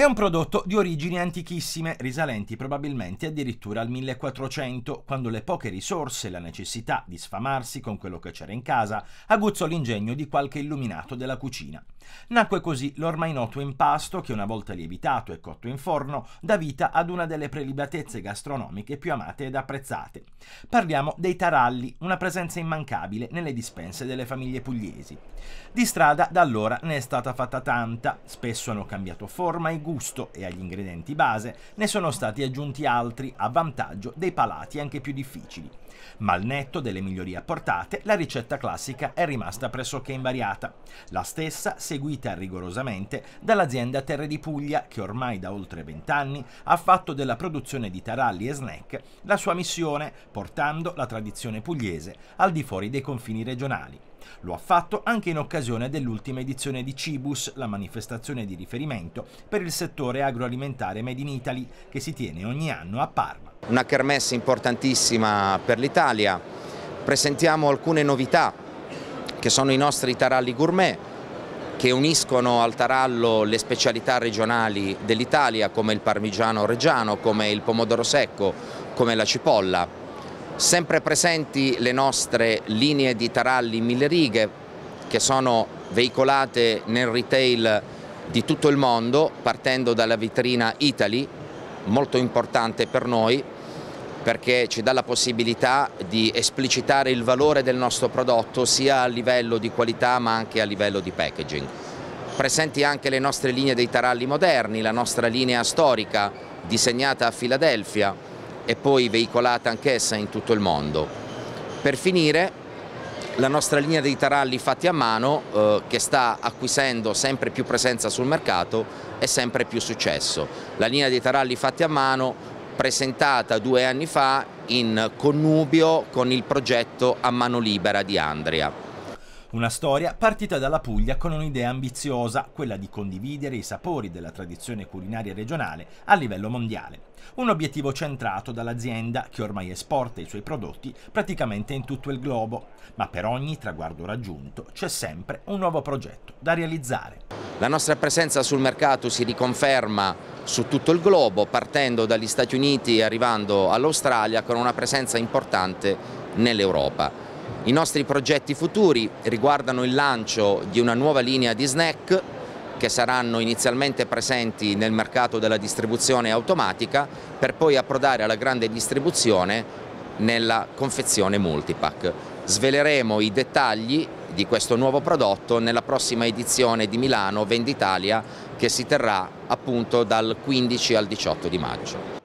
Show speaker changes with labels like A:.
A: È un prodotto di origini antichissime, risalenti probabilmente addirittura al 1400, quando le poche risorse e la necessità di sfamarsi con quello che c'era in casa aguzzò l'ingegno di qualche illuminato della cucina. Nacque così l'ormai noto impasto che una volta lievitato e cotto in forno dà vita ad una delle prelibatezze gastronomiche più amate ed apprezzate. Parliamo dei taralli, una presenza immancabile nelle dispense delle famiglie pugliesi. Di strada da allora ne è stata fatta tanta, spesso hanno cambiato forma e gusto gusto e agli ingredienti base, ne sono stati aggiunti altri a vantaggio dei palati anche più difficili. Ma al netto delle migliorie apportate, la ricetta classica è rimasta pressoché invariata, la stessa seguita rigorosamente dall'azienda Terre di Puglia che ormai da oltre vent'anni ha fatto della produzione di taralli e snack la sua missione, portando la tradizione pugliese al di fuori dei confini regionali. Lo ha fatto anche in occasione dell'ultima edizione di Cibus, la manifestazione di riferimento per il settore agroalimentare Made in Italy, che si tiene ogni anno a Parma.
B: Una kermesse importantissima per l'Italia. Presentiamo alcune novità, che sono i nostri taralli gourmet, che uniscono al tarallo le specialità regionali dell'Italia come il parmigiano reggiano, come il pomodoro secco, come la cipolla. Sempre presenti le nostre linee di taralli mille righe che sono veicolate nel retail di tutto il mondo partendo dalla vetrina Italy, molto importante per noi perché ci dà la possibilità di esplicitare il valore del nostro prodotto sia a livello di qualità ma anche a livello di packaging. Presenti anche le nostre linee dei taralli moderni, la nostra linea storica disegnata a Filadelfia e poi veicolata anch'essa in tutto il mondo. Per finire la nostra linea dei taralli fatti a mano eh, che sta acquisendo sempre più presenza sul mercato e sempre più successo. La linea dei taralli fatti a mano presentata due anni fa in connubio con il progetto a mano libera di Andria.
A: Una storia partita dalla Puglia con un'idea ambiziosa, quella di condividere i sapori della tradizione culinaria regionale a livello mondiale. Un obiettivo centrato dall'azienda che ormai esporta i suoi prodotti praticamente in tutto il globo, ma per ogni traguardo raggiunto c'è sempre un nuovo progetto da realizzare.
B: La nostra presenza sul mercato si riconferma su tutto il globo, partendo dagli Stati Uniti e arrivando all'Australia con una presenza importante nell'Europa. I nostri progetti futuri riguardano il lancio di una nuova linea di snack che saranno inizialmente presenti nel mercato della distribuzione automatica per poi approdare alla grande distribuzione nella confezione multipack. Sveleremo i dettagli di questo nuovo prodotto nella prossima edizione di Milano Venditalia che si terrà appunto dal 15 al 18 di maggio.